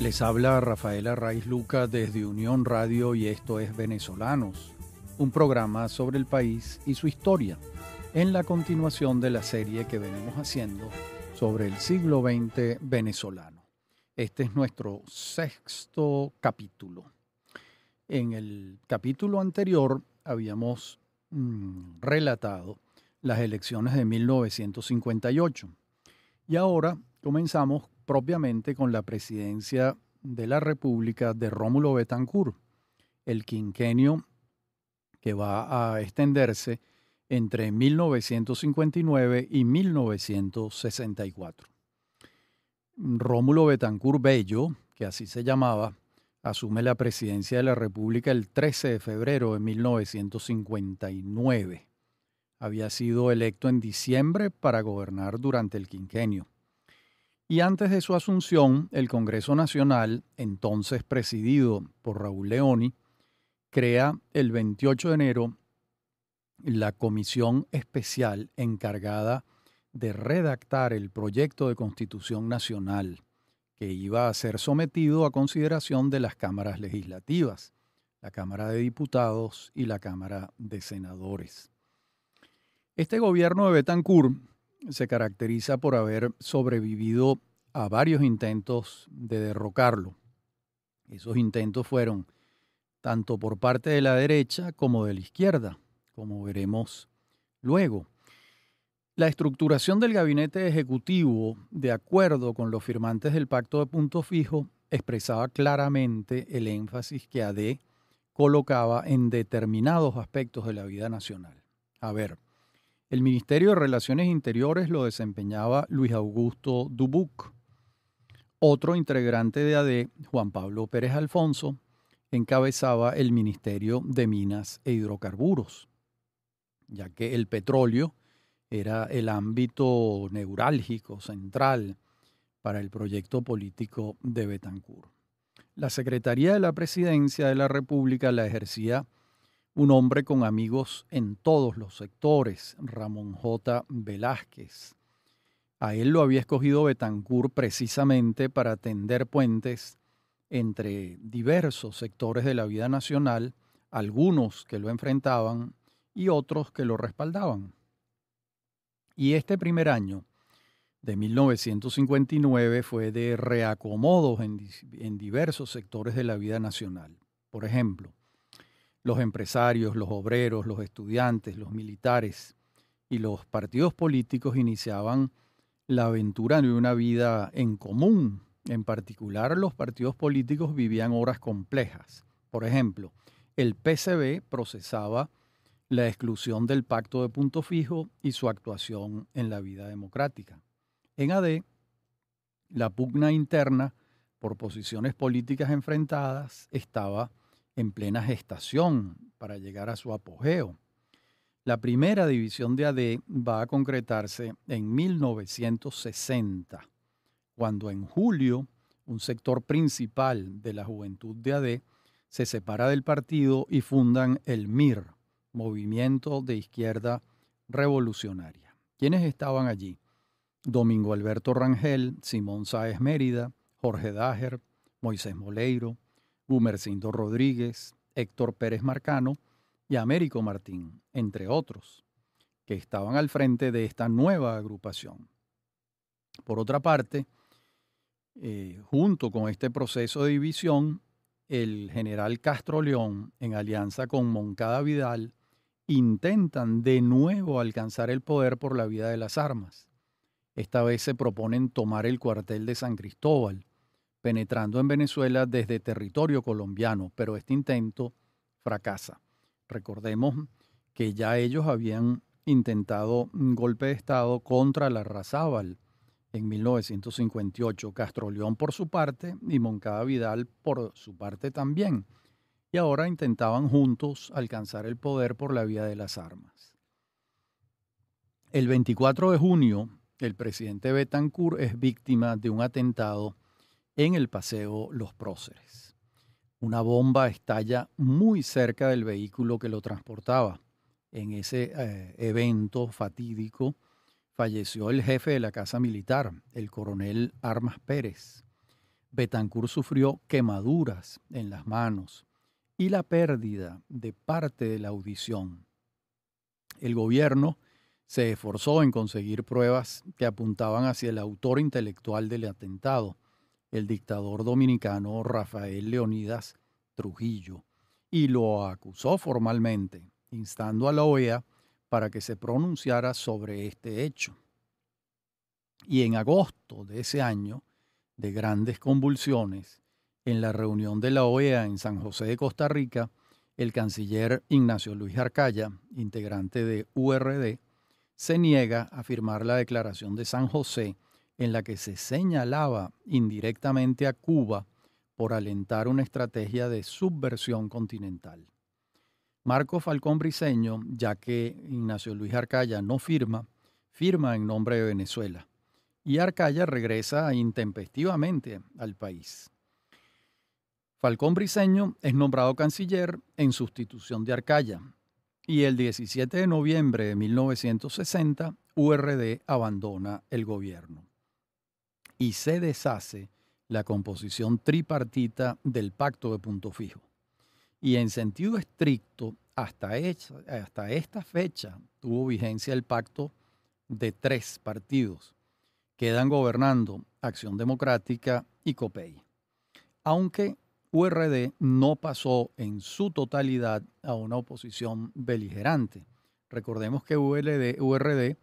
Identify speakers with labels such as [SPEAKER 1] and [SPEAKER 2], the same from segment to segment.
[SPEAKER 1] Les habla Rafaela Raiz Luca desde Unión Radio y esto es Venezolanos, un programa sobre el país y su historia, en la continuación de la serie que venimos haciendo sobre el siglo XX venezolano. Este es nuestro sexto capítulo. En el capítulo anterior habíamos mm, relatado las elecciones de 1958 y ahora comenzamos propiamente con la presidencia de la República de Rómulo Betancourt, el quinquenio que va a extenderse entre 1959 y 1964. Rómulo Betancourt Bello, que así se llamaba, asume la presidencia de la República el 13 de febrero de 1959. Había sido electo en diciembre para gobernar durante el quinquenio. Y antes de su asunción, el Congreso Nacional, entonces presidido por Raúl Leoni, crea el 28 de enero la comisión especial encargada de redactar el proyecto de constitución nacional que iba a ser sometido a consideración de las cámaras legislativas, la Cámara de Diputados y la Cámara de Senadores. Este gobierno de Betancourt se caracteriza por haber sobrevivido a varios intentos de derrocarlo. Esos intentos fueron tanto por parte de la derecha como de la izquierda, como veremos luego. La estructuración del gabinete ejecutivo, de acuerdo con los firmantes del pacto de punto fijo, expresaba claramente el énfasis que AD colocaba en determinados aspectos de la vida nacional. A ver, el Ministerio de Relaciones Interiores lo desempeñaba Luis Augusto Dubuc, otro integrante de AD, Juan Pablo Pérez Alfonso, encabezaba el Ministerio de Minas e Hidrocarburos, ya que el petróleo era el ámbito neurálgico, central, para el proyecto político de Betancourt. La Secretaría de la Presidencia de la República la ejercía un hombre con amigos en todos los sectores, Ramón J. Velázquez, a él lo había escogido Betancourt precisamente para tender puentes entre diversos sectores de la vida nacional, algunos que lo enfrentaban y otros que lo respaldaban. Y este primer año de 1959 fue de reacomodos en, en diversos sectores de la vida nacional. Por ejemplo, los empresarios, los obreros, los estudiantes, los militares y los partidos políticos iniciaban la aventura de una vida en común. En particular, los partidos políticos vivían horas complejas. Por ejemplo, el PCB procesaba la exclusión del pacto de punto fijo y su actuación en la vida democrática. En AD, la pugna interna por posiciones políticas enfrentadas estaba en plena gestación para llegar a su apogeo. La primera división de AD va a concretarse en 1960, cuando en julio un sector principal de la juventud de AD se separa del partido y fundan el MIR, Movimiento de Izquierda Revolucionaria. ¿Quiénes estaban allí? Domingo Alberto Rangel, Simón Sáez Mérida, Jorge Dager, Moisés Moleiro, Gumercindo Rodríguez, Héctor Pérez Marcano y Américo Martín, entre otros, que estaban al frente de esta nueva agrupación. Por otra parte, eh, junto con este proceso de división, el general Castro León, en alianza con Moncada Vidal, intentan de nuevo alcanzar el poder por la vía de las armas. Esta vez se proponen tomar el cuartel de San Cristóbal, penetrando en Venezuela desde territorio colombiano, pero este intento fracasa. Recordemos que ya ellos habían intentado un golpe de Estado contra la Razábal en 1958, Castro León por su parte y Moncada Vidal por su parte también. Y ahora intentaban juntos alcanzar el poder por la vía de las armas. El 24 de junio, el presidente Betancourt es víctima de un atentado en el Paseo Los Próceres una bomba estalla muy cerca del vehículo que lo transportaba. En ese eh, evento fatídico falleció el jefe de la Casa Militar, el coronel Armas Pérez. Betancourt sufrió quemaduras en las manos y la pérdida de parte de la audición. El gobierno se esforzó en conseguir pruebas que apuntaban hacia el autor intelectual del atentado el dictador dominicano Rafael Leonidas Trujillo y lo acusó formalmente, instando a la OEA para que se pronunciara sobre este hecho. Y en agosto de ese año, de grandes convulsiones, en la reunión de la OEA en San José de Costa Rica, el canciller Ignacio Luis Arcaya, integrante de URD, se niega a firmar la declaración de San José en la que se señalaba indirectamente a Cuba por alentar una estrategia de subversión continental. Marco Falcón Briceño, ya que Ignacio Luis Arcaya no firma, firma en nombre de Venezuela. Y Arcaya regresa intempestivamente al país. Falcón Briceño es nombrado canciller en sustitución de Arcaya. Y el 17 de noviembre de 1960, URD abandona el gobierno y se deshace la composición tripartita del pacto de punto fijo. Y en sentido estricto, hasta, esta fecha tuvo vigencia el pacto de tres partidos. Quedan gobernando Acción Democrática y COPEI. Aunque URD no pasó en su totalidad a una oposición beligerante. Recordemos que URD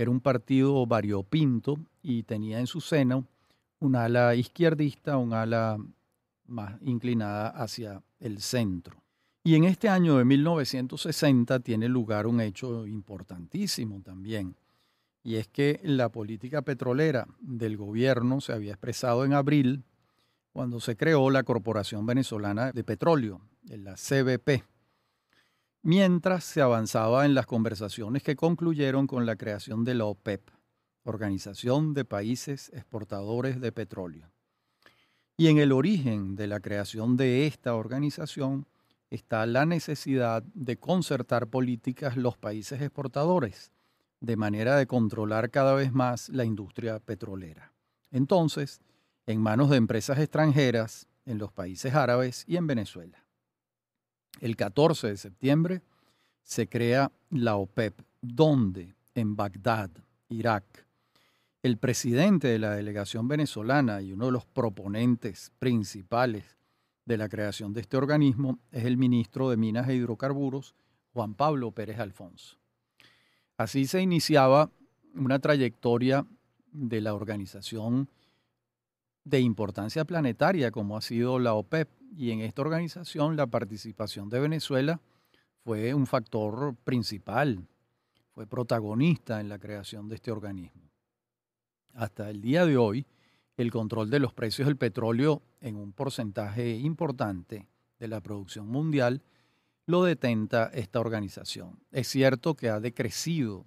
[SPEAKER 1] era un partido variopinto y tenía en su seno un ala izquierdista, un ala más inclinada hacia el centro. Y en este año de 1960 tiene lugar un hecho importantísimo también, y es que la política petrolera del gobierno se había expresado en abril cuando se creó la Corporación Venezolana de Petróleo, la CBP, mientras se avanzaba en las conversaciones que concluyeron con la creación de la OPEP, e Organización de Países Exportadores de Petróleo. Y en el origen de la creación de esta organización está la necesidad de concertar políticas los países exportadores, de manera de controlar cada vez más la industria petrolera. Entonces, en manos de empresas extranjeras, en los países árabes y en Venezuela. El 14 de septiembre se crea la OPEP, donde en Bagdad, Irak, el presidente de la delegación venezolana y uno de los proponentes principales de la creación de este organismo es el ministro de Minas e Hidrocarburos, Juan Pablo Pérez Alfonso. Así se iniciaba una trayectoria de la organización de importancia planetaria como ha sido la OPEP, e y en esta organización la participación de Venezuela fue un factor principal, fue protagonista en la creación de este organismo. Hasta el día de hoy, el control de los precios del petróleo en un porcentaje importante de la producción mundial lo detenta esta organización. Es cierto que ha decrecido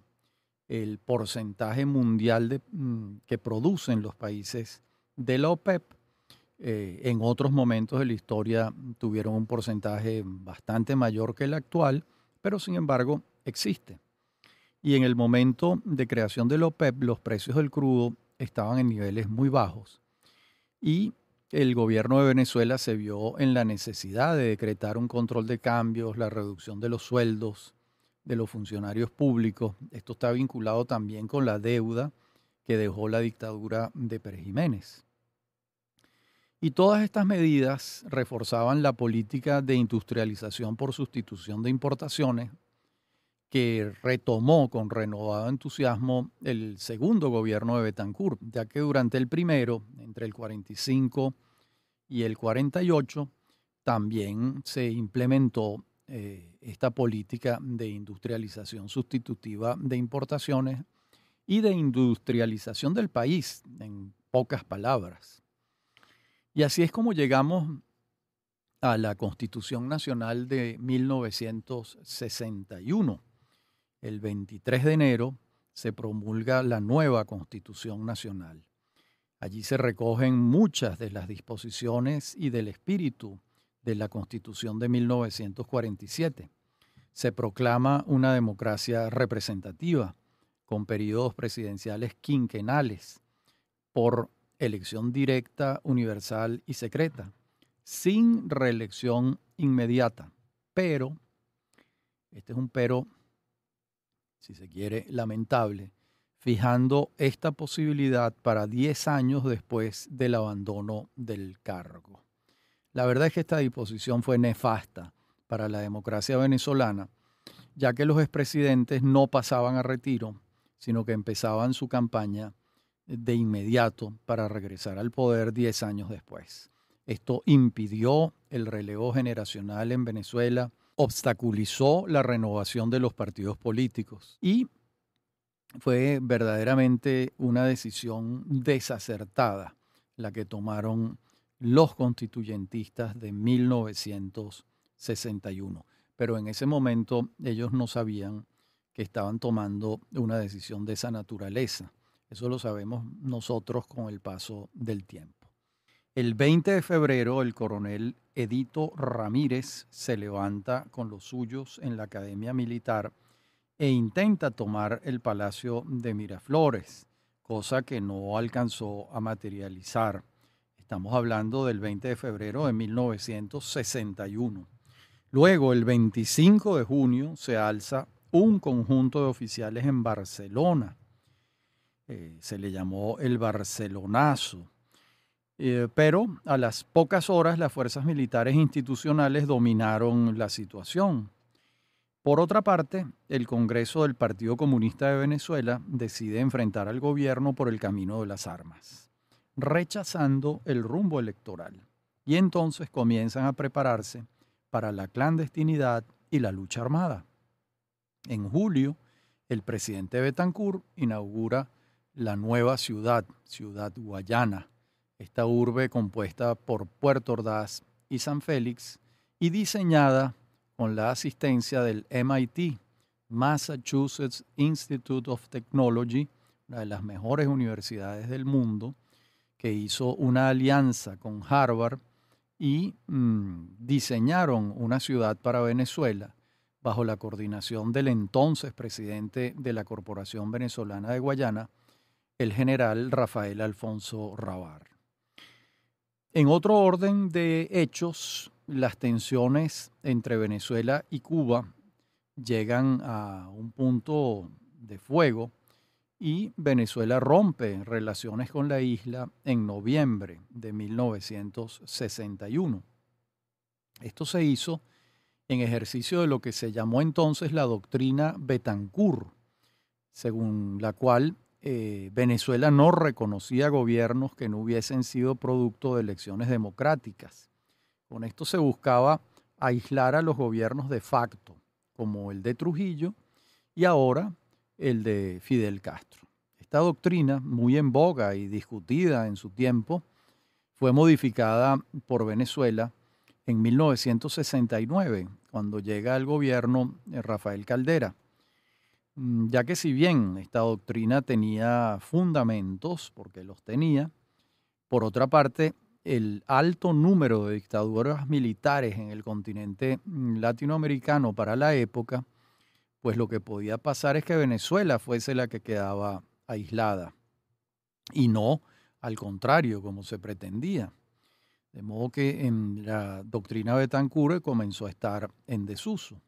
[SPEAKER 1] el porcentaje mundial mm, que producen los países de la OPEP, eh, en otros momentos de la historia tuvieron un porcentaje bastante mayor que el actual, pero sin embargo existe. Y en el momento de creación de OPEP, los precios del crudo estaban en niveles muy bajos. Y el gobierno de Venezuela se vio en la necesidad de decretar un control de cambios, la reducción de los sueldos de los funcionarios públicos. Esto está vinculado también con la deuda que dejó la dictadura de Pérez Jiménez. Y todas estas medidas reforzaban la política de industrialización por sustitución de importaciones que retomó con renovado entusiasmo el segundo gobierno de Betancourt, ya que durante el primero, entre el 45 y el 48, también se implementó eh, esta política de industrialización sustitutiva de importaciones y de industrialización del país, en pocas palabras. Y así es como llegamos a la Constitución Nacional de 1961. El 23 de enero se promulga la nueva Constitución Nacional. Allí se recogen muchas de las disposiciones y del espíritu de la Constitución de 1947. Se proclama una democracia representativa con periodos presidenciales quinquenales por elección directa, universal y secreta, sin reelección inmediata. Pero, este es un pero, si se quiere, lamentable, fijando esta posibilidad para 10 años después del abandono del cargo. La verdad es que esta disposición fue nefasta para la democracia venezolana, ya que los expresidentes no pasaban a retiro, sino que empezaban su campaña de inmediato para regresar al poder 10 años después. Esto impidió el relevo generacional en Venezuela, obstaculizó la renovación de los partidos políticos y fue verdaderamente una decisión desacertada la que tomaron los constituyentistas de 1961. Pero en ese momento ellos no sabían que estaban tomando una decisión de esa naturaleza. Eso lo sabemos nosotros con el paso del tiempo. El 20 de febrero, el coronel Edito Ramírez se levanta con los suyos en la Academia Militar e intenta tomar el Palacio de Miraflores, cosa que no alcanzó a materializar. Estamos hablando del 20 de febrero de 1961. Luego, el 25 de junio, se alza un conjunto de oficiales en Barcelona eh, se le llamó el Barcelonazo. Eh, pero a las pocas horas las fuerzas militares institucionales dominaron la situación. Por otra parte, el Congreso del Partido Comunista de Venezuela decide enfrentar al gobierno por el camino de las armas, rechazando el rumbo electoral. Y entonces comienzan a prepararse para la clandestinidad y la lucha armada. En julio, el presidente Betancourt inaugura la nueva ciudad, Ciudad Guayana, esta urbe compuesta por Puerto Ordaz y San Félix y diseñada con la asistencia del MIT, Massachusetts Institute of Technology, una de las mejores universidades del mundo, que hizo una alianza con Harvard y mm, diseñaron una ciudad para Venezuela bajo la coordinación del entonces presidente de la Corporación Venezolana de Guayana, el general Rafael Alfonso Rabar. En otro orden de hechos, las tensiones entre Venezuela y Cuba llegan a un punto de fuego y Venezuela rompe relaciones con la isla en noviembre de 1961. Esto se hizo en ejercicio de lo que se llamó entonces la doctrina Betancourt, según la cual eh, Venezuela no reconocía gobiernos que no hubiesen sido producto de elecciones democráticas. Con esto se buscaba aislar a los gobiernos de facto, como el de Trujillo y ahora el de Fidel Castro. Esta doctrina, muy en boga y discutida en su tiempo, fue modificada por Venezuela en 1969, cuando llega al gobierno eh, Rafael Caldera. Mm, ya que si bien esta doctrina tenía fundamentos, porque los tenía, por otra parte, el alto número de dictaduras militares en el continente mm, latinoamericano para la época, pues lo que podía pasar es que Venezuela fuese la que quedaba aislada y no al contrario, como se pretendía. De modo que en la doctrina Betancure comenzó a estar en desuso.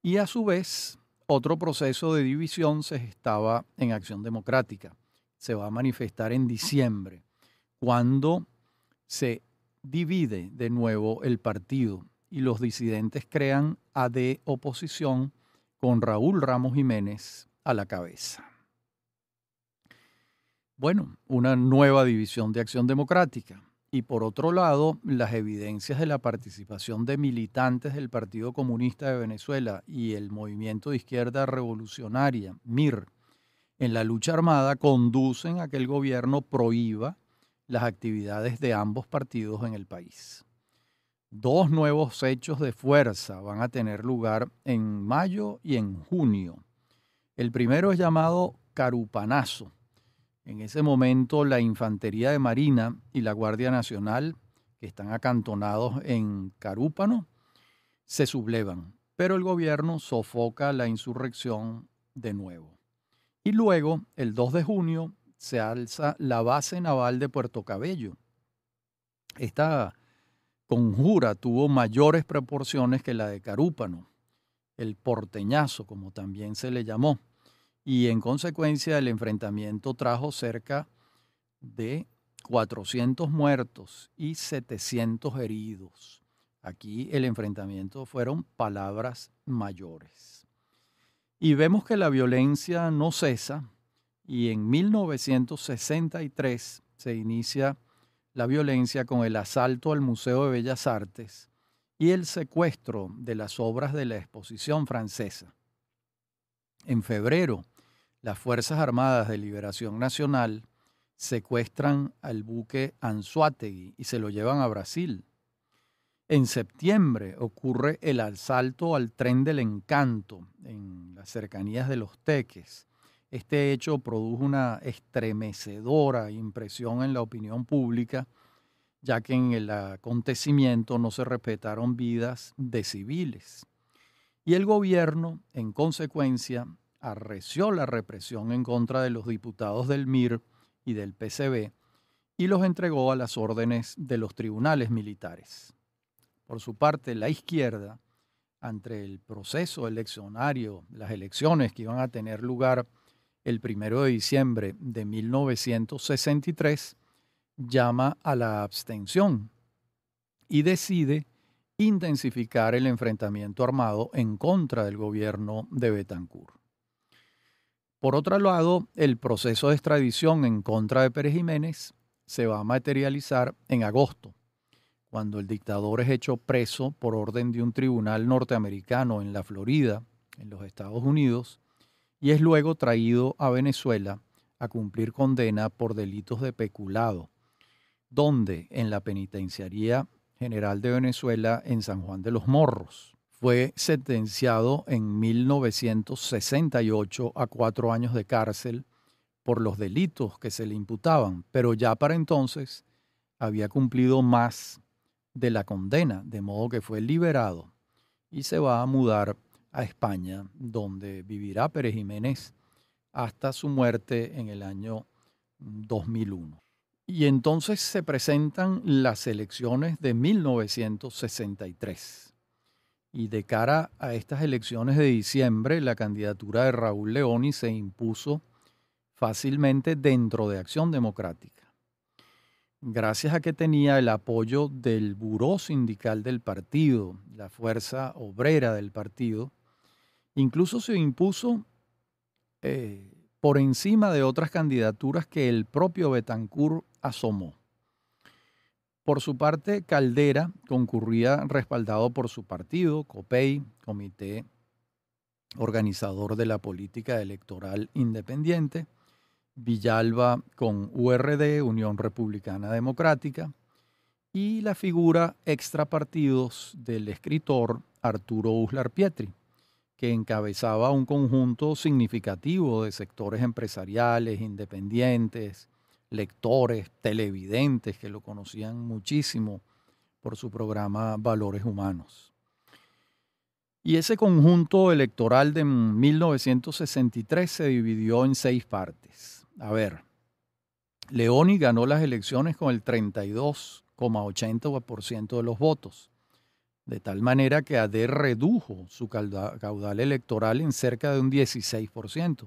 [SPEAKER 1] Y a su vez, otro proceso de división se estaba en Acción Democrática. Se va a manifestar en diciembre, cuando se divide de nuevo el partido y los disidentes crean AD Oposición con Raúl Ramos Jiménez a la cabeza. Bueno, una nueva división de Acción Democrática y por otro lado las evidencias de la participación de militantes del Partido Comunista de Venezuela y el Movimiento de Izquierda Revolucionaria, MIR, en la lucha armada conducen a que el gobierno prohíba las actividades de ambos partidos en el país. Dos nuevos hechos de fuerza van a tener lugar en mayo y en junio. El primero es llamado Carupanazo, en ese momento la Infantería de Marina y la Guardia Nacional, que están acantonados en Carúpano, se sublevan, pero el gobierno sofoca la insurrección de nuevo. Y luego, el 2 de junio, se alza la base naval de Puerto Cabello. Esta conjura tuvo mayores proporciones que la de Carúpano, el porteñazo, como también se le llamó y en consecuencia el enfrentamiento trajo cerca de 400 muertos y 700 heridos. Aquí el enfrentamiento fueron palabras mayores. Y vemos que la violencia no cesa y en 1963 se inicia la violencia con el asalto al Museo de Bellas Artes y el secuestro de las obras de la exposición francesa. En febrero las Fuerzas Armadas de Liberación Nacional secuestran al buque Anzuategui y se lo llevan a Brasil. En septiembre ocurre el asalto al tren del encanto en las cercanías de los Teques. Este hecho produjo una estremecedora impresión en la opinión pública, ya que en el acontecimiento no se respetaron vidas de civiles. Y el gobierno, en consecuencia, arreció la represión en contra de los diputados del MIR y del PCB y los entregó a las órdenes de los tribunales militares. Por su parte, la izquierda, ante el proceso eleccionario, las elecciones que iban a tener lugar el 1 de diciembre de 1963, llama a la abstención y decide intensificar el enfrentamiento armado en contra del gobierno de Betancourt. Por otro lado, el proceso de extradición en contra de Pérez Jiménez se va a materializar en agosto, cuando el dictador es hecho preso por orden de un tribunal norteamericano en la Florida, en los Estados Unidos, y es luego traído a Venezuela a cumplir condena por delitos de peculado, donde en la Penitenciaría General de Venezuela en San Juan de los Morros fue sentenciado en 1968 a cuatro años de cárcel por los delitos que se le imputaban, pero ya para entonces había cumplido más de la condena, de modo que fue liberado y se va a mudar a España, donde vivirá Pérez Jiménez hasta su muerte en el año 2001. Y entonces se presentan las elecciones de 1963. Y de cara a estas elecciones de diciembre, la candidatura de Raúl Leoni se impuso fácilmente dentro de Acción Democrática. Gracias a que tenía el apoyo del buró sindical del partido, la fuerza obrera del partido, incluso se impuso eh, por encima de otras candidaturas que el propio Betancourt asomó. Por su parte, Caldera concurría respaldado por su partido, COPEI, Comité Organizador de la Política Electoral Independiente, Villalba con URD, Unión Republicana Democrática, y la figura extrapartidos del escritor Arturo Uslar Pietri, que encabezaba un conjunto significativo de sectores empresariales, independientes, lectores, televidentes que lo conocían muchísimo por su programa Valores Humanos. Y ese conjunto electoral de 1963 se dividió en seis partes. A ver, Leoni ganó las elecciones con el 32,80% de los votos, de tal manera que AD redujo su caudal electoral en cerca de un 16%.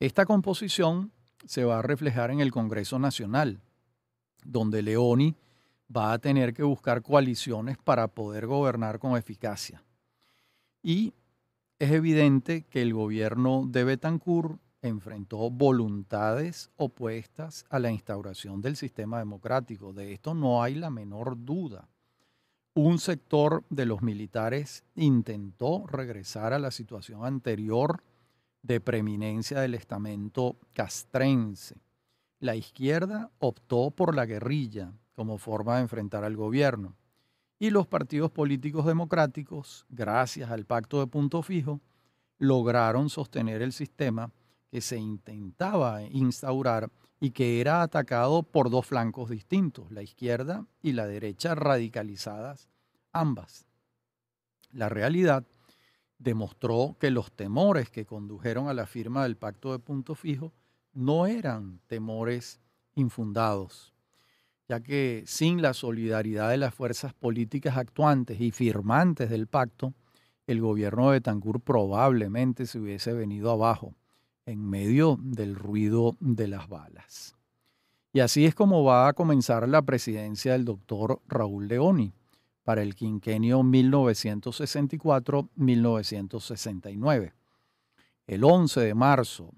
[SPEAKER 1] Esta composición se va a reflejar en el Congreso Nacional, donde Leoni va a tener que buscar coaliciones para poder gobernar con eficacia. Y es evidente que el gobierno de Betancourt enfrentó voluntades opuestas a la instauración del sistema democrático. De esto no hay la menor duda. Un sector de los militares intentó regresar a la situación anterior de preeminencia del estamento castrense. La izquierda optó por la guerrilla como forma de enfrentar al gobierno y los partidos políticos democráticos, gracias al pacto de punto fijo, lograron sostener el sistema que se intentaba instaurar y que era atacado por dos flancos distintos, la izquierda y la derecha radicalizadas ambas. La realidad demostró que los temores que condujeron a la firma del pacto de punto fijo no eran temores infundados, ya que sin la solidaridad de las fuerzas políticas actuantes y firmantes del pacto, el gobierno de Tangur probablemente se hubiese venido abajo en medio del ruido de las balas. Y así es como va a comenzar la presidencia del doctor Raúl Leoni para el quinquenio 1964-1969. El 11 de marzo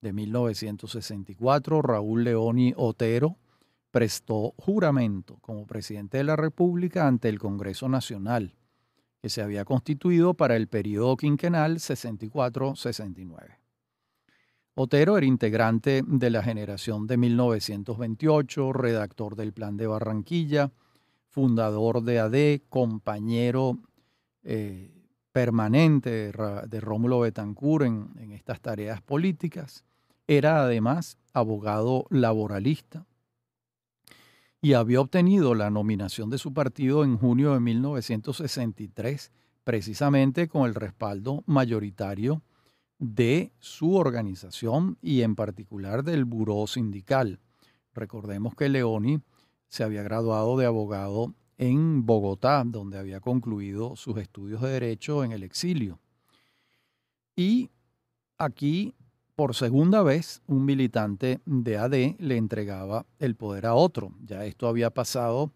[SPEAKER 1] de 1964, Raúl Leoni Otero prestó juramento como presidente de la República ante el Congreso Nacional, que se había constituido para el periodo quinquenal 64-69. Otero era integrante de la generación de 1928, redactor del Plan de Barranquilla, fundador de AD, compañero eh, permanente de, Rómulo Betancourt en, en estas tareas políticas. Era además abogado laboralista y había obtenido la nominación de su partido en junio de 1963, precisamente con el respaldo mayoritario de su organización y en particular del buró sindical. Recordemos que Leoni se había graduado de abogado en Bogotá, donde había concluido sus estudios de derecho en el exilio. Y aquí, por segunda vez, un militante de AD le entregaba el poder a otro. Ya esto había pasado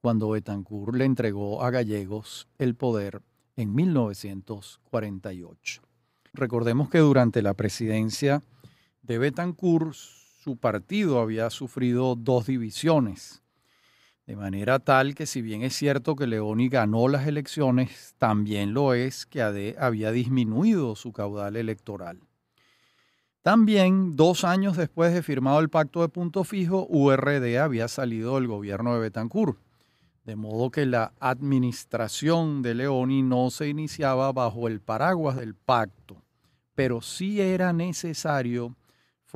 [SPEAKER 1] cuando Betancourt le entregó a Gallegos el poder en 1948. Recordemos que durante la presidencia de Betancourt, su partido había sufrido dos divisiones de manera tal que si bien es cierto que Leoni ganó las elecciones, también lo es que AD había disminuido su caudal electoral. También, dos años después de firmado el pacto de punto fijo, URD había salido del gobierno de Betancourt, de modo que la administración de Leoni no se iniciaba bajo el paraguas del pacto, pero sí era necesario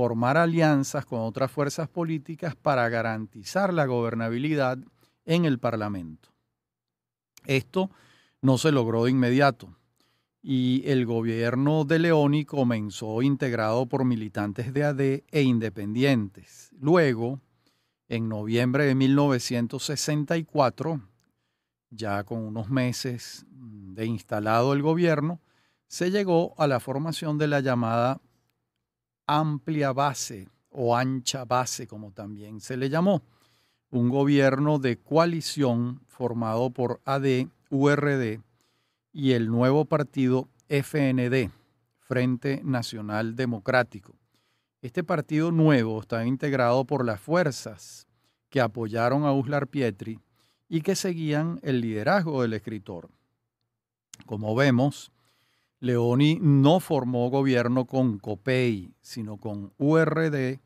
[SPEAKER 1] formar alianzas con otras fuerzas políticas para garantizar la gobernabilidad en el Parlamento. Esto no se logró de inmediato y el gobierno de Leoni comenzó integrado por militantes de AD e independientes. Luego, en noviembre de 1964, ya con unos meses de instalado el gobierno, se llegó a la formación de la llamada amplia base o ancha base, como también se le llamó, un gobierno de coalición formado por AD, URD y el nuevo partido FND, Frente Nacional Democrático. Este partido nuevo está integrado por las fuerzas que apoyaron a Uslar Pietri y que seguían el liderazgo del escritor. Como vemos, Leoni no formó gobierno con COPEI, sino con URD,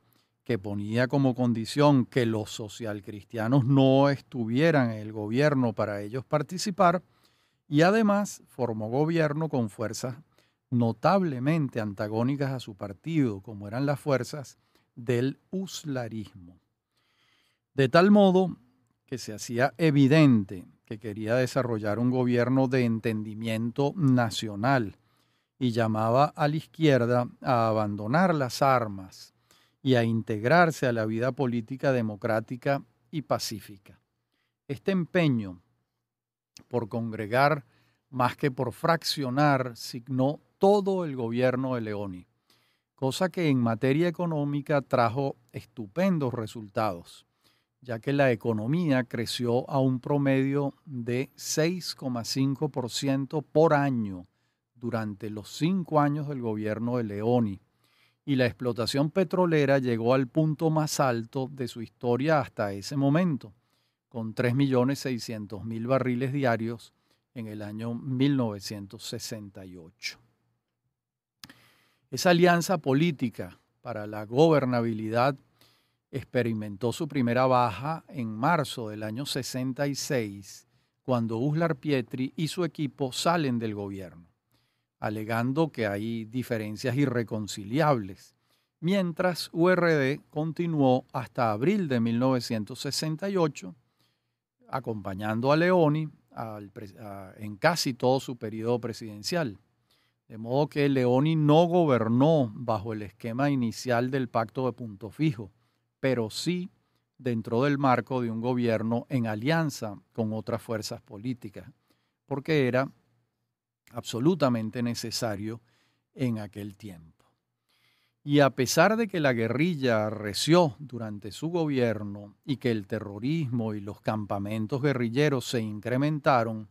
[SPEAKER 1] que ponía como condición que los socialcristianos no estuvieran en el gobierno para ellos participar, y además formó gobierno con fuerzas notablemente antagónicas a su partido, como eran las fuerzas del uslarismo. De tal modo que se hacía evidente que quería desarrollar un gobierno de entendimiento nacional, y llamaba a la izquierda a abandonar las armas y a integrarse a la vida política democrática y pacífica. Este empeño por congregar más que por fraccionar signó todo el gobierno de Leoni, cosa que en materia económica trajo estupendos resultados, ya que la economía creció a un promedio de 6,5% por año durante los cinco años del gobierno de Leoni y la explotación petrolera llegó al punto más alto de su historia hasta ese momento, con 3.600.000 barriles diarios en el año 1968. Esa alianza política para la gobernabilidad experimentó su primera baja en marzo del año 66, cuando Uslar Pietri y su equipo salen del gobierno alegando que hay diferencias irreconciliables, mientras URD continuó hasta abril de 1968 acompañando a Leoni en casi todo su periodo presidencial. De modo que Leoni no gobernó bajo el esquema inicial del pacto de punto fijo, pero sí dentro del marco de un gobierno en alianza con otras fuerzas políticas, porque era absolutamente necesario en aquel tiempo. Y a pesar de que la guerrilla reció durante su gobierno y que el terrorismo y los campamentos guerrilleros se incrementaron,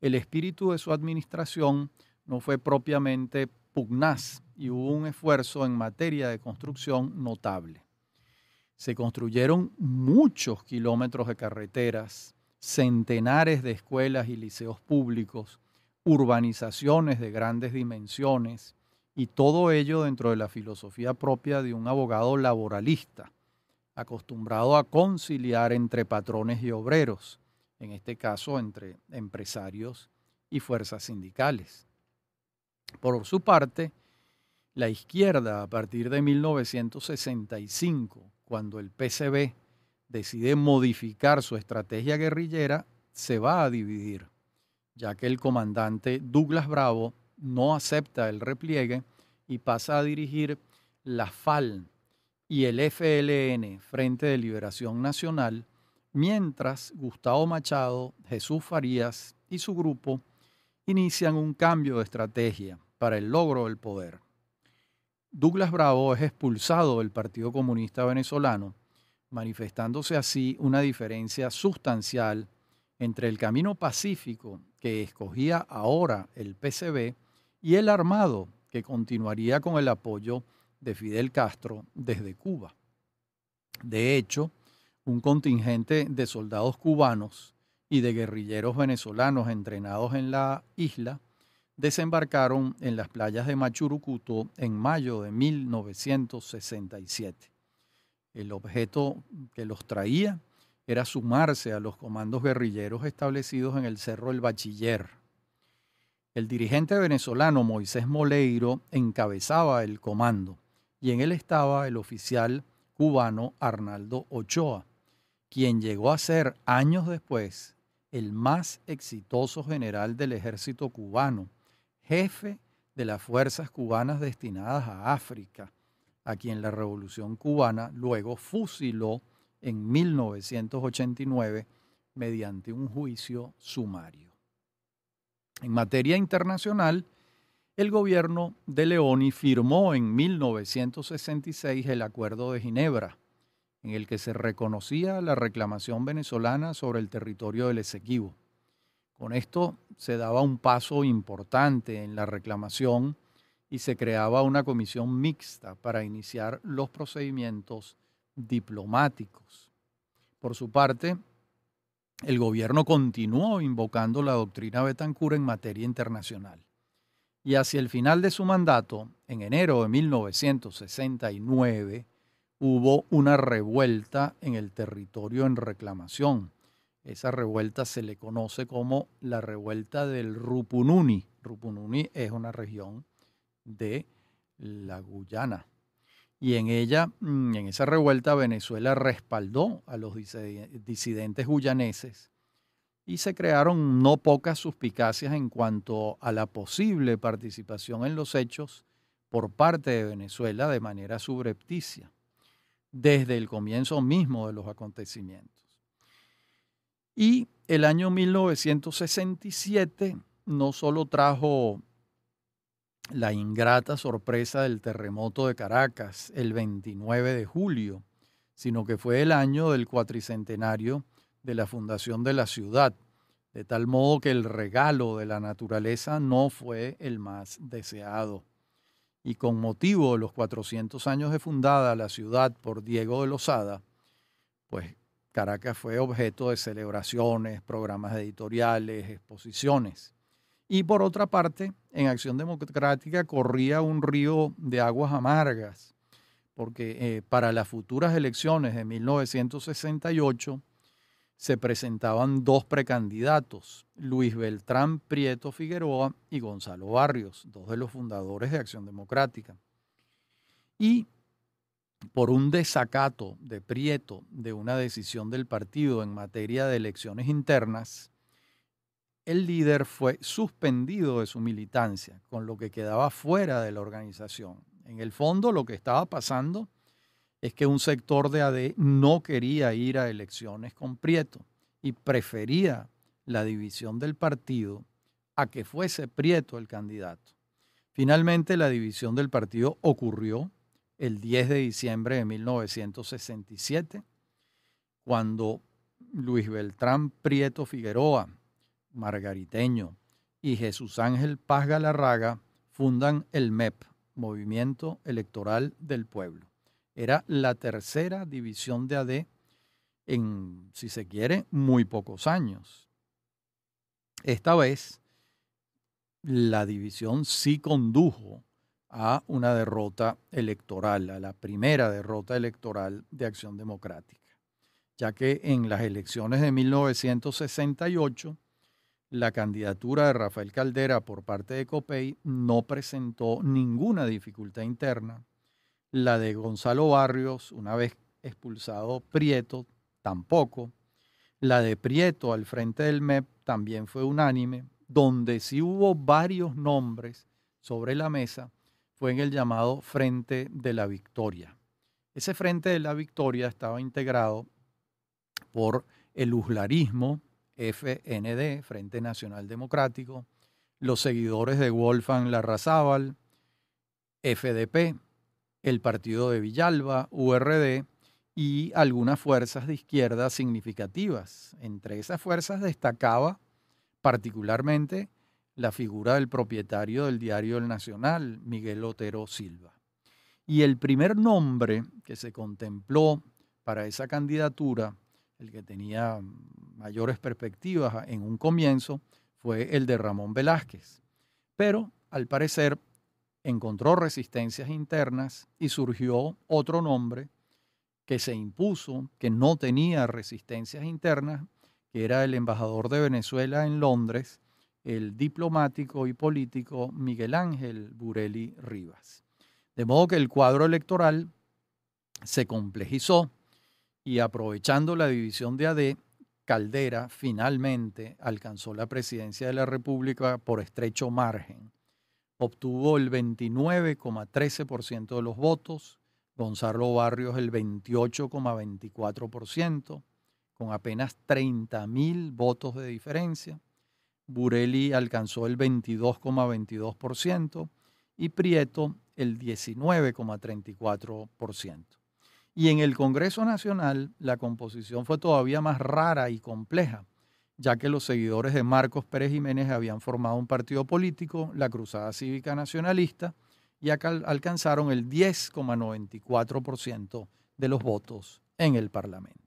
[SPEAKER 1] el espíritu de su administración no fue propiamente pugnaz y hubo un esfuerzo en materia de construcción notable. Se construyeron muchos kilómetros de carreteras, centenares de escuelas y liceos públicos, urbanizaciones de grandes dimensiones y todo ello dentro de la filosofía propia de un abogado laboralista, acostumbrado a conciliar entre patrones y obreros, en este caso entre empresarios y fuerzas sindicales. Por su parte, la izquierda, a partir de 1965, cuando el PCB decide modificar su estrategia guerrillera, se va a dividir ya que el comandante Douglas Bravo no acepta el repliegue y pasa a dirigir la FAL y el FLN, Frente de Liberación Nacional, mientras Gustavo Machado, Jesús Farías y su grupo inician un cambio de estrategia para el logro del poder. Douglas Bravo es expulsado del Partido Comunista Venezolano, manifestándose así una diferencia sustancial entre el camino pacífico que escogía ahora el PCB y el armado que continuaría con el apoyo de Fidel Castro desde Cuba. De hecho, un contingente de soldados cubanos y de guerrilleros venezolanos entrenados en la isla desembarcaron en las playas de Machurucuto en mayo de 1967. El objeto que los traía era sumarse a los comandos guerrilleros establecidos en el Cerro El Bachiller. El dirigente venezolano Moisés Moleiro encabezaba el comando y en él estaba el oficial cubano Arnaldo Ochoa, quien llegó a ser años después el más exitoso general del ejército cubano, jefe de las fuerzas cubanas destinadas a África, a quien la revolución cubana luego fusiló en 1989 mediante un juicio sumario. En materia internacional, el gobierno de Leoni firmó en 1966 el Acuerdo de Ginebra, en el que se reconocía la reclamación venezolana sobre el territorio del Esequibo. Con esto se daba un paso importante en la reclamación y se creaba una comisión mixta para iniciar los procedimientos diplomáticos. Por su parte, el gobierno continuó invocando la doctrina Betancourt en materia internacional. Y hacia el final de su mandato, en enero de 1969, hubo una revuelta en el territorio en reclamación. Esa revuelta se le conoce como la revuelta del Rupununi. Rupununi es una región de la Guyana y en ella, mm, en esa revuelta, Venezuela respaldó a los disidentes guyaneses y se crearon no pocas suspicacias en cuanto a la posible participación en los hechos por parte de Venezuela de manera subrepticia, desde el comienzo mismo de los acontecimientos. Y el año 1967 no solo trajo la ingrata sorpresa del terremoto de Caracas el 29 de julio, sino que fue el año del cuatricentenario de la fundación de la ciudad, de tal modo que el regalo de la naturaleza no fue el más deseado. Y con motivo de los 400 años de fundada la ciudad por Diego de Lozada, pues Caracas fue objeto de celebraciones, programas editoriales, exposiciones. Y por otra parte, en Acción Democrática corría un río de aguas amargas, porque eh, para las futuras elecciones de 1968 se presentaban dos precandidatos, Luis Beltrán Prieto Figueroa y Gonzalo Barrios, dos de los fundadores de Acción Democrática. Y por un desacato de Prieto de una decisión del partido en materia de elecciones internas, el líder fue suspendido de su militancia, con lo que quedaba fuera de la organización. En el fondo lo que estaba pasando es que un sector de AD no quería ir a elecciones con Prieto y prefería la división del partido a que fuese Prieto el candidato. Finalmente la división del partido ocurrió el 10 de diciembre de 1967, cuando Luis Beltrán Prieto Figueroa, margariteño, y Jesús Ángel Paz Galarraga fundan el MEP, Movimiento Electoral del Pueblo. Era la tercera división de AD en, si se quiere, muy pocos años. Esta vez, la división sí condujo a una derrota electoral, a la primera derrota electoral de Acción Democrática, ya que en las elecciones de 1968 la candidatura de Rafael Caldera por parte de Copey no presentó ninguna dificultad interna. La de Gonzalo Barrios, una vez expulsado Prieto, tampoco. La de Prieto al frente del MEP también fue unánime. Donde sí hubo varios nombres sobre la mesa fue en el llamado Frente de la Victoria. Ese Frente de la Victoria estaba integrado por el uslarismo, FND, Frente Nacional Democrático, los seguidores de Wolfgang Larrazábal, FDP, el Partido de Villalba, URD y algunas fuerzas de izquierda significativas. Entre esas fuerzas destacaba particularmente la figura del propietario del diario El Nacional, Miguel Otero Silva. Y el primer nombre que se contempló para esa candidatura el que tenía mayores perspectivas en un comienzo fue el de Ramón Velázquez. Pero al parecer encontró resistencias internas y surgió otro nombre que se impuso, que no tenía resistencias internas, que era el embajador de Venezuela en Londres, el diplomático y político Miguel Ángel Burelli Rivas. De modo que el cuadro electoral se complejizó y aprovechando la división de AD, Caldera finalmente alcanzó la presidencia de la República por estrecho margen. Obtuvo el 29,13% de los votos, Gonzalo Barrios el 28,24%, con apenas 30.000 votos de diferencia. Burelli alcanzó el 22,22% y Prieto el 19,34%. Y en el Congreso Nacional la composición fue todavía más rara y compleja, ya que los seguidores de Marcos Pérez Jiménez habían formado un partido político, la Cruzada Cívica Nacionalista, y alcanzaron el 10,94% de los votos en el Parlamento.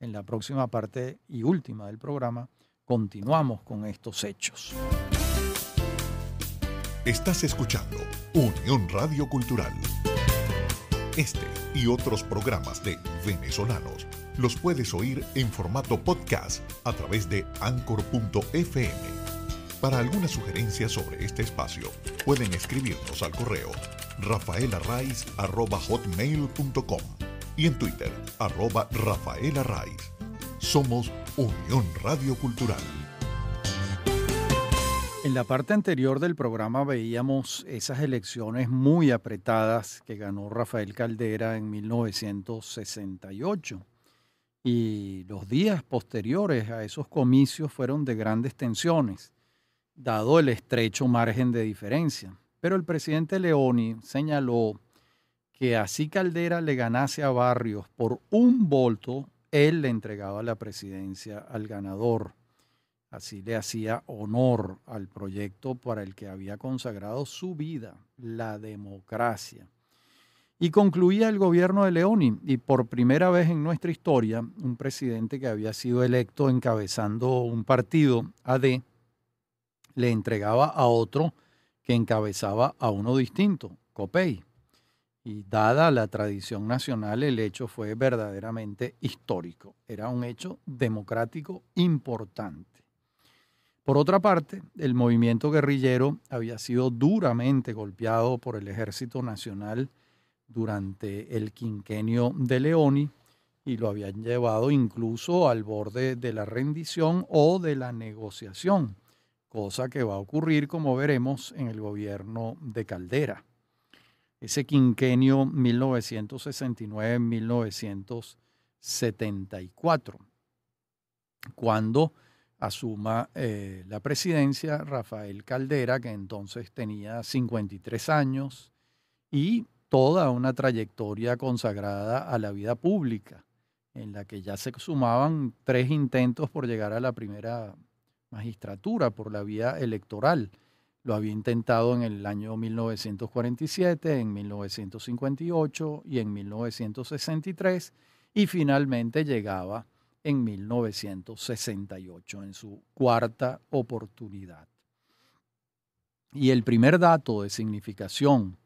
[SPEAKER 1] En la próxima parte y última del programa continuamos con estos hechos. Estás escuchando Unión Radio Cultural. Este y otros programas de venezolanos los puedes oír en formato podcast a través de anchor.fm. Para alguna sugerencia sobre este espacio, pueden escribirnos al correo rafaelarraiz.com y en Twitter, arroba Somos Unión Radio Cultural. En la parte anterior del programa veíamos esas elecciones muy apretadas que ganó Rafael Caldera en 1968. Y los días posteriores a esos comicios fueron de grandes tensiones, dado el estrecho margen de diferencia. Pero el presidente Leoni señaló que así Caldera le ganase a Barrios por un voto, él le entregaba la presidencia al ganador. Así le hacía honor al proyecto para el que había consagrado su vida, la democracia. Y concluía el gobierno de Leoni, y por primera vez en nuestra historia, un presidente que había sido electo encabezando un partido AD le entregaba a otro que encabezaba a uno distinto, COPEI. Y dada la tradición nacional, el hecho fue verdaderamente histórico. Era un hecho democrático importante. Por otra parte, el movimiento guerrillero había sido duramente golpeado por el Ejército Nacional durante el quinquenio de Leoni y lo habían llevado incluso al borde de la rendición o de la negociación, cosa que va a ocurrir, como veremos, en el gobierno de Caldera. Ese quinquenio 1969-1974, cuando asuma eh, la presidencia Rafael Caldera, que entonces tenía 53 años y toda una trayectoria consagrada a la vida pública, en la que ya se sumaban tres intentos por llegar a la primera magistratura por la vía electoral. Lo había intentado en el año 1947, en 1958 y en 1963, y finalmente llegaba en 1968, en su cuarta oportunidad. Y el primer dato de significación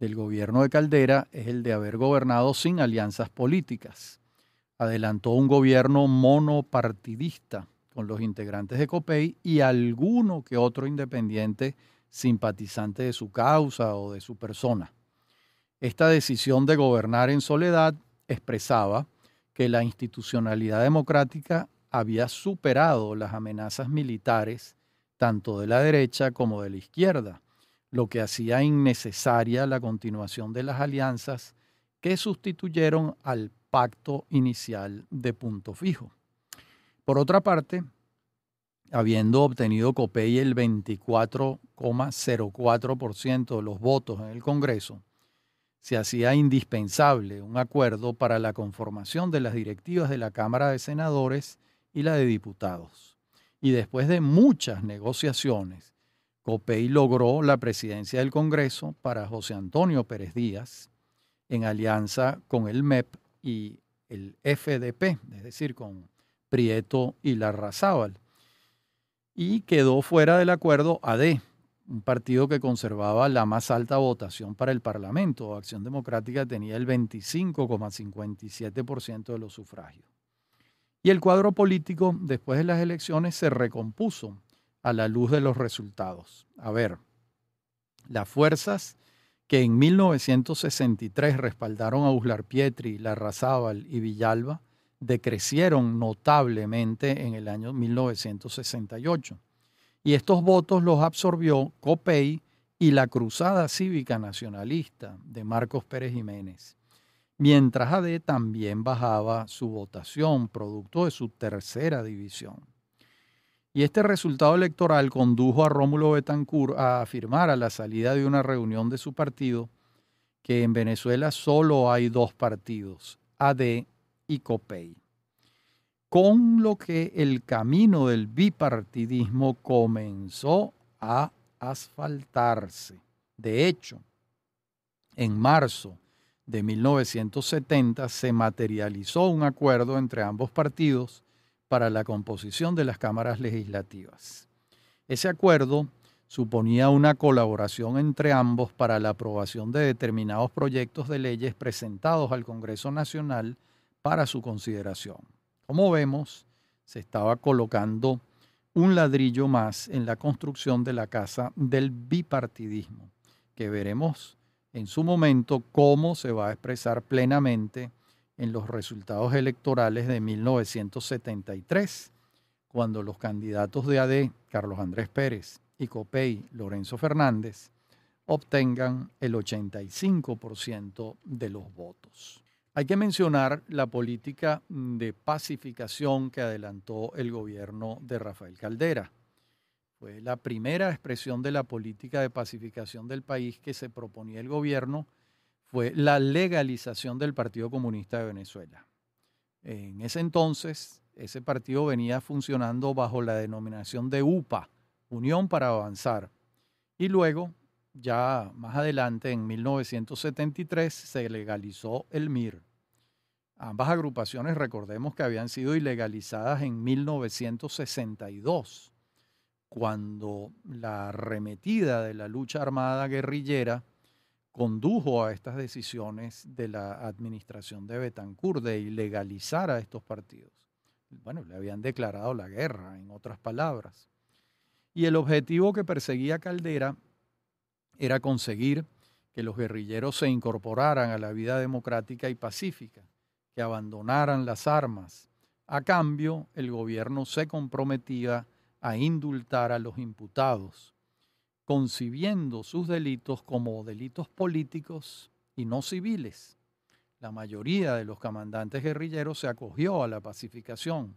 [SPEAKER 1] del gobierno de Caldera es el de haber gobernado sin alianzas políticas. Adelantó un gobierno monopartidista con los integrantes de COPEI y alguno que otro independiente simpatizante de su causa o de su persona. Esta decisión de gobernar en soledad expresaba que la institucionalidad democrática había superado las amenazas militares tanto de la derecha como de la izquierda, lo que hacía innecesaria la continuación de las alianzas que sustituyeron al pacto inicial de punto fijo. Por otra parte, habiendo obtenido Copey el 24,04% de los votos en el Congreso, se hacía indispensable un acuerdo para la conformación de las directivas de la Cámara de Senadores y la de Diputados. Y después de muchas negociaciones, Copey logró la presidencia del Congreso para José Antonio Pérez Díaz, en alianza con el MEP y el FDP, es decir, con Prieto y Larrazábal. Y quedó fuera del acuerdo AD, un partido que conservaba la más alta votación para el Parlamento. Acción Democrática tenía el 25,57% de los sufragios. Y el cuadro político después de las elecciones se recompuso a la luz de los resultados. A ver, las fuerzas que en 1963 respaldaron a Uslar Pietri, Larrazábal y Villalba decrecieron notablemente en el año 1968 y estos votos los absorbió COPEI y la Cruzada Cívica Nacionalista de Marcos Pérez Jiménez, mientras AD también bajaba su votación, producto de su tercera división. Y este resultado electoral condujo a Rómulo Betancourt a afirmar a la salida de una reunión de su partido que en Venezuela solo hay dos partidos, AD y COPEI con lo que el camino del bipartidismo comenzó a asfaltarse. De hecho, en marzo de 1970 se materializó un acuerdo entre ambos partidos para la composición de las cámaras legislativas. Ese acuerdo suponía una colaboración entre ambos para la aprobación de determinados proyectos de leyes presentados al Congreso Nacional para su consideración. Como vemos, se estaba colocando un ladrillo más en la construcción de la casa del bipartidismo, que veremos en su momento cómo se va a expresar plenamente en los resultados electorales de 1973, cuando los candidatos de AD, Carlos Andrés Pérez y COPEI, Lorenzo Fernández, obtengan el 85% de los votos. Hay que mencionar la política mm, de pacificación que adelantó el gobierno de Rafael Caldera. Fue la primera expresión de la política de pacificación del país que se proponía el gobierno fue la legalización del Partido Comunista de Venezuela. En ese entonces, ese partido venía funcionando bajo la denominación de UPA, Unión para Avanzar. Y luego ya más adelante, en 1973, se legalizó el MIR. Ambas agrupaciones, recordemos que habían sido ilegalizadas en 1962, cuando la arremetida de la lucha armada guerrillera condujo a estas decisiones de la administración de Betancourt de ilegalizar a estos partidos. Bueno, le habían declarado la guerra, en otras palabras. Y el objetivo que perseguía Caldera era conseguir que los guerrilleros se incorporaran a la vida democrática y pacífica, que abandonaran las armas. A cambio, el gobierno se comprometía a indultar a los imputados, concibiendo sus delitos como delitos políticos y no civiles. La mayoría de los comandantes guerrilleros se acogió a la pacificación.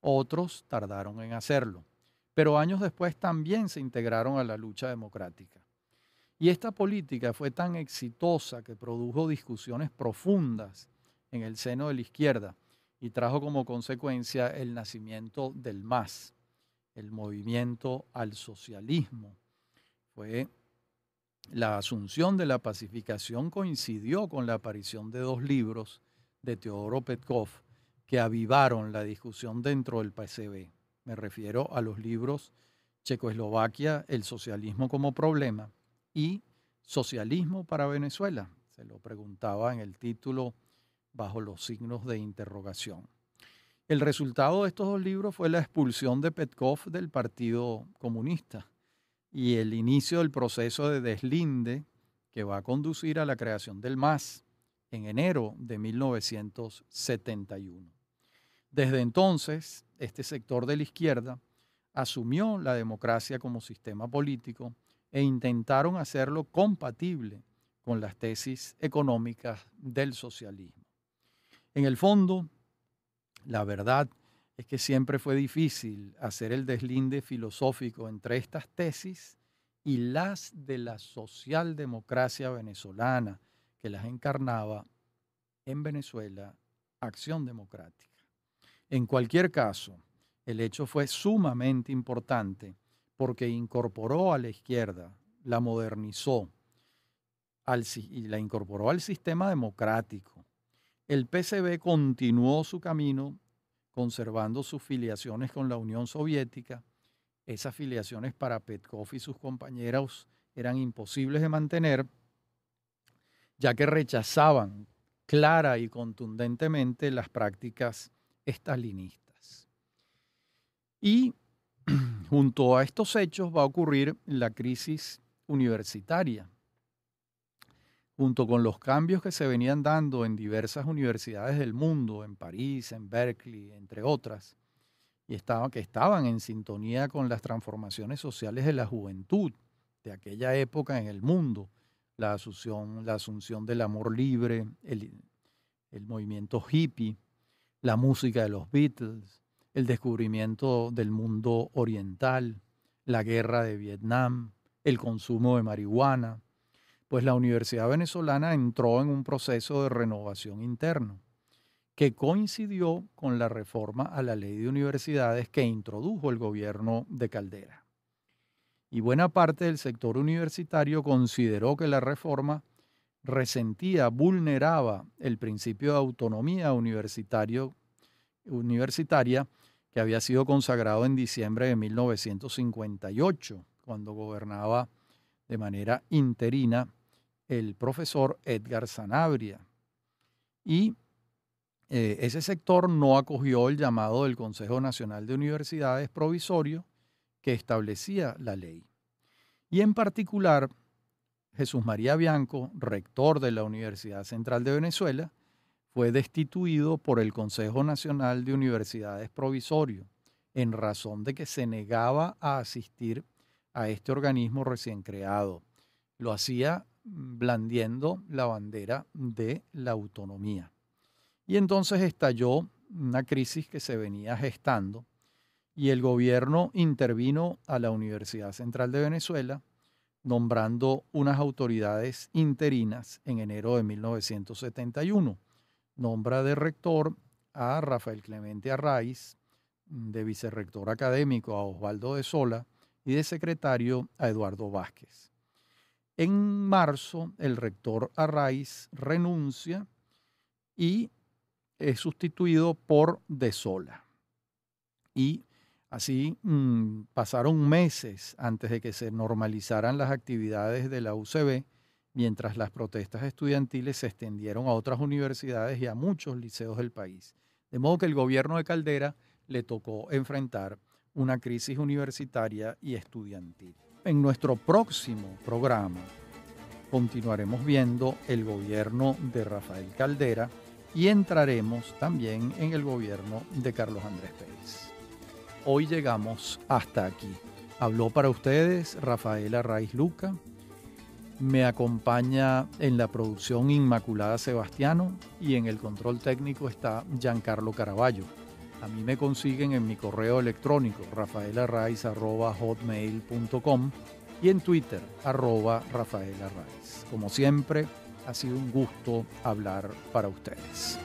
[SPEAKER 1] Otros tardaron en hacerlo, pero años después también se integraron a la lucha democrática. Y esta política fue tan exitosa que produjo discusiones profundas en el seno de la izquierda y trajo como consecuencia el nacimiento del MAS, el movimiento al socialismo. Fue la asunción de la pacificación coincidió con la aparición de dos libros de Teodoro Petkov que avivaron la discusión dentro del PSB. Me refiero a los libros Checoslovaquia, el socialismo como problema y socialismo para Venezuela. Se lo preguntaba en el título bajo los signos de interrogación. El resultado de estos dos libros fue la expulsión de Petkov del Partido Comunista y el inicio del proceso de deslinde que va a conducir a la creación del MAS en enero de 1971. Desde entonces, este sector de la izquierda asumió la democracia como sistema político e intentaron hacerlo compatible con las tesis económicas del socialismo. En el fondo, la verdad es que siempre fue difícil hacer el deslinde filosófico entre estas tesis y las de la socialdemocracia venezolana que las encarnaba en Venezuela Acción Democrática. En cualquier caso, el hecho fue sumamente importante porque incorporó a la izquierda, la modernizó y la incorporó al sistema democrático. El PCB continuó su camino conservando sus filiaciones con la Unión Soviética. Esas filiaciones para Petkov y sus compañeros eran imposibles de mantener, ya que rechazaban clara y contundentemente las prácticas estalinistas. Y junto a estos hechos va a ocurrir la crisis universitaria. Junto con los cambios que se venían dando en diversas universidades del mundo, en París, en Berkeley, entre otras, y que estaban en sintonía con las transformaciones sociales de la juventud de aquella época en el mundo, la asunción, la asunción del amor libre, el, el movimiento hippie, la música de los Beatles, el descubrimiento del mundo oriental, la guerra de Vietnam, el consumo de marihuana, pues la Universidad Venezolana entró en un proceso de renovación interno que coincidió con la reforma a la ley de universidades que introdujo el gobierno de Caldera. Y buena parte del sector universitario consideró que la reforma resentía, vulneraba el principio de autonomía universitaria que había sido consagrado en diciembre de 1958, cuando gobernaba de manera interina el profesor Edgar Sanabria. Y eh, ese sector no acogió el llamado del Consejo Nacional de Universidades Provisorio que establecía la ley. Y en particular, Jesús María Bianco, rector de la Universidad Central de Venezuela, fue destituido por el Consejo Nacional de Universidades Provisorio en razón de que se negaba a asistir a este organismo recién creado. Lo hacía mm, blandiendo la bandera de la autonomía. Y entonces estalló una crisis que se venía gestando y el gobierno intervino a la Universidad Central de Venezuela nombrando unas autoridades interinas en enero de 1971 nombra de rector a Rafael Clemente Arraiz, mm, de vicerrector académico a Osvaldo de Sola y de secretario a Eduardo Vázquez. En marzo, el rector Arraiz renuncia y es sustituido por De Sola. Y así mm, pasaron meses antes de que se normalizaran las actividades de la UCB mientras las protestas estudiantiles se extendieron a otras universidades y a muchos liceos del país. De modo que el gobierno de Caldera le tocó enfrentar una crisis universitaria y estudiantil. En nuestro próximo programa continuaremos viendo el gobierno de Rafael Caldera y entraremos también en el gobierno de Carlos Andrés Pérez. Hoy llegamos hasta aquí. Habló para ustedes Rafaela Raiz Luca me acompaña en la producción Inmaculada Sebastiano y en el control técnico está Giancarlo Caraballo. A mí me consiguen en mi correo electrónico rafaelarraiz.hotmail.com y en Twitter arroba rafaelarraiz. Como siempre, ha sido un gusto hablar para ustedes.